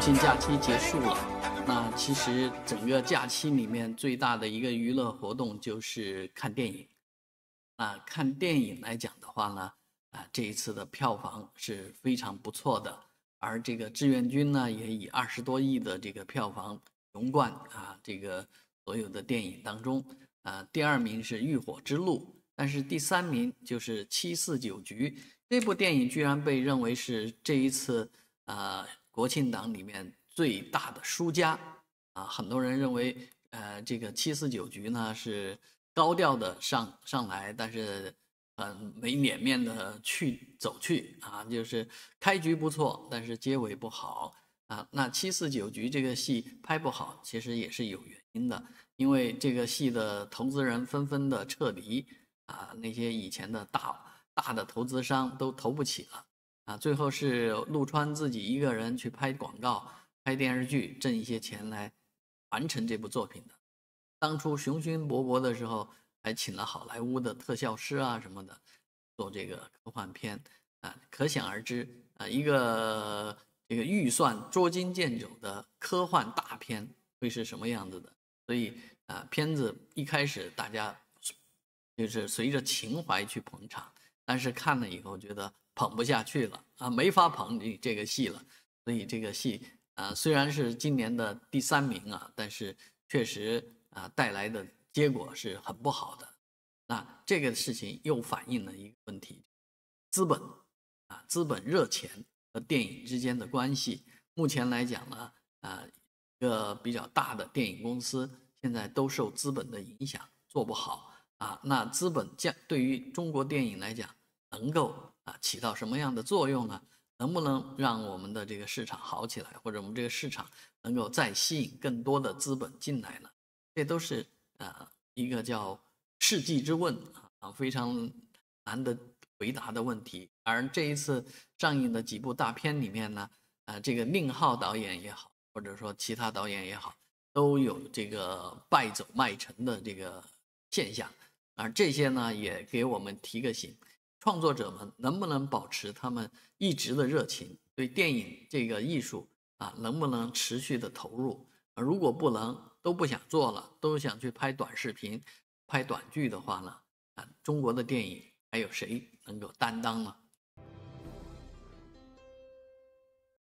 国庆假期结束了，那其实整个假期里面最大的一个娱乐活动就是看电影。啊，看电影来讲的话呢，啊，这一次的票房是非常不错的。而这个《志愿军》呢，也以二十多亿的这个票房荣冠啊，这个所有的电影当中，啊，第二名是《浴火之路》，但是第三名就是《七四九局》这部电影，居然被认为是这一次啊。国庆档里面最大的输家啊，很多人认为，呃，这个七四九局呢是高调的上上来，但是，嗯，没脸面的去走去啊，就是开局不错，但是结尾不好啊。那七四九局这个戏拍不好，其实也是有原因的，因为这个戏的投资人纷纷的撤离啊，那些以前的大大的投资商都投不起了。啊，最后是陆川自己一个人去拍广告、拍电视剧，挣一些钱来完成这部作品的。当初雄心勃勃的时候，还请了好莱坞的特效师啊什么的做这个科幻片啊，可想而知啊，一个这个预算捉襟见肘的科幻大片会是什么样子的。所以啊，片子一开始大家就是随着情怀去捧场。但是看了以后觉得捧不下去了啊，没法捧你这个戏了，所以这个戏啊虽然是今年的第三名啊，但是确实啊带来的结果是很不好的。那这个事情又反映了一个问题，资本啊，资本热钱和电影之间的关系，目前来讲呢啊，一个比较大的电影公司现在都受资本的影响，做不好啊。那资本将对于中国电影来讲。能够啊起到什么样的作用呢？能不能让我们的这个市场好起来，或者我们这个市场能够再吸引更多的资本进来呢？这都是呃一个叫世纪之问啊，非常难的回答的问题。而这一次上映的几部大片里面呢，呃，这个宁浩导演也好，或者说其他导演也好，都有这个败走麦城的这个现象，而这些呢也给我们提个醒。创作者们能不能保持他们一直的热情？对电影这个艺术啊，能不能持续的投入？如果不能，都不想做了，都想去拍短视频、拍短剧的话呢？啊，中国的电影还有谁能够担当呢？